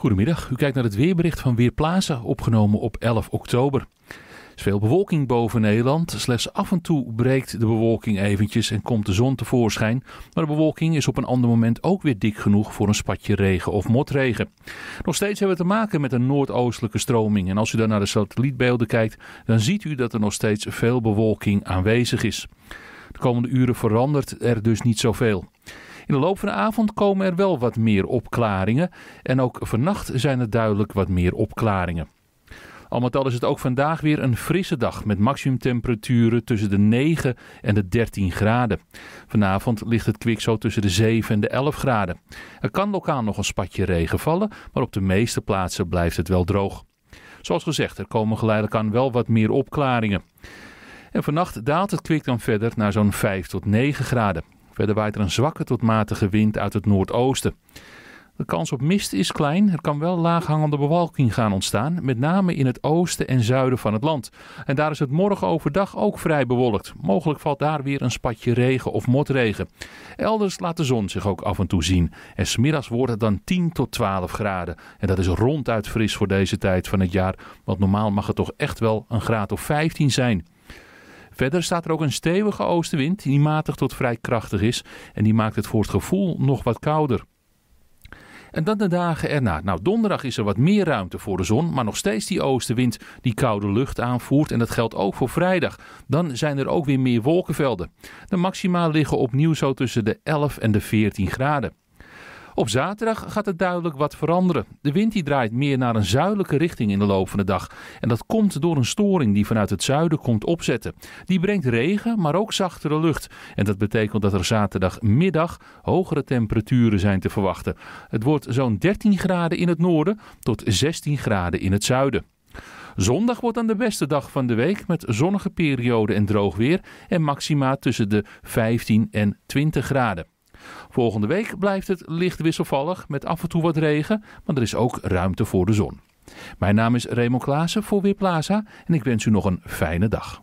Goedemiddag, u kijkt naar het weerbericht van Weerplaza, opgenomen op 11 oktober. Er is veel bewolking boven Nederland, slechts af en toe breekt de bewolking eventjes en komt de zon tevoorschijn. Maar de bewolking is op een ander moment ook weer dik genoeg voor een spatje regen of motregen. Nog steeds hebben we te maken met een noordoostelijke stroming en als u dan naar de satellietbeelden kijkt, dan ziet u dat er nog steeds veel bewolking aanwezig is. De komende uren verandert er dus niet zoveel. In de loop van de avond komen er wel wat meer opklaringen. En ook vannacht zijn er duidelijk wat meer opklaringen. Al met al is het ook vandaag weer een frisse dag met maximumtemperaturen tussen de 9 en de 13 graden. Vanavond ligt het kwik zo tussen de 7 en de 11 graden. Er kan lokaal nog een spatje regen vallen, maar op de meeste plaatsen blijft het wel droog. Zoals gezegd, er komen geleidelijk aan wel wat meer opklaringen. En vannacht daalt het kwik dan verder naar zo'n 5 tot 9 graden. Verder waait er een zwakke tot matige wind uit het noordoosten. De kans op mist is klein. Er kan wel laaghangende bewolking gaan ontstaan, met name in het oosten en zuiden van het land. En daar is het morgen overdag ook vrij bewolkt. Mogelijk valt daar weer een spatje regen of motregen. Elders laat de zon zich ook af en toe zien. En smiddags wordt het dan 10 tot 12 graden. En dat is ronduit fris voor deze tijd van het jaar, want normaal mag het toch echt wel een graad of 15 zijn. Verder staat er ook een stevige oostenwind die matig tot vrij krachtig is en die maakt het voor het gevoel nog wat kouder. En dan de dagen erna. Nou, donderdag is er wat meer ruimte voor de zon, maar nog steeds die oostenwind die koude lucht aanvoert. En dat geldt ook voor vrijdag. Dan zijn er ook weer meer wolkenvelden. De maxima liggen opnieuw zo tussen de 11 en de 14 graden. Op zaterdag gaat het duidelijk wat veranderen. De wind die draait meer naar een zuidelijke richting in de loop van de dag. En dat komt door een storing die vanuit het zuiden komt opzetten. Die brengt regen, maar ook zachtere lucht. En dat betekent dat er zaterdagmiddag hogere temperaturen zijn te verwachten. Het wordt zo'n 13 graden in het noorden tot 16 graden in het zuiden. Zondag wordt dan de beste dag van de week met zonnige perioden en droog weer en maxima tussen de 15 en 20 graden. Volgende week blijft het licht wisselvallig met af en toe wat regen, maar er is ook ruimte voor de zon. Mijn naam is Raymond Klaassen voor Weerplaza en ik wens u nog een fijne dag.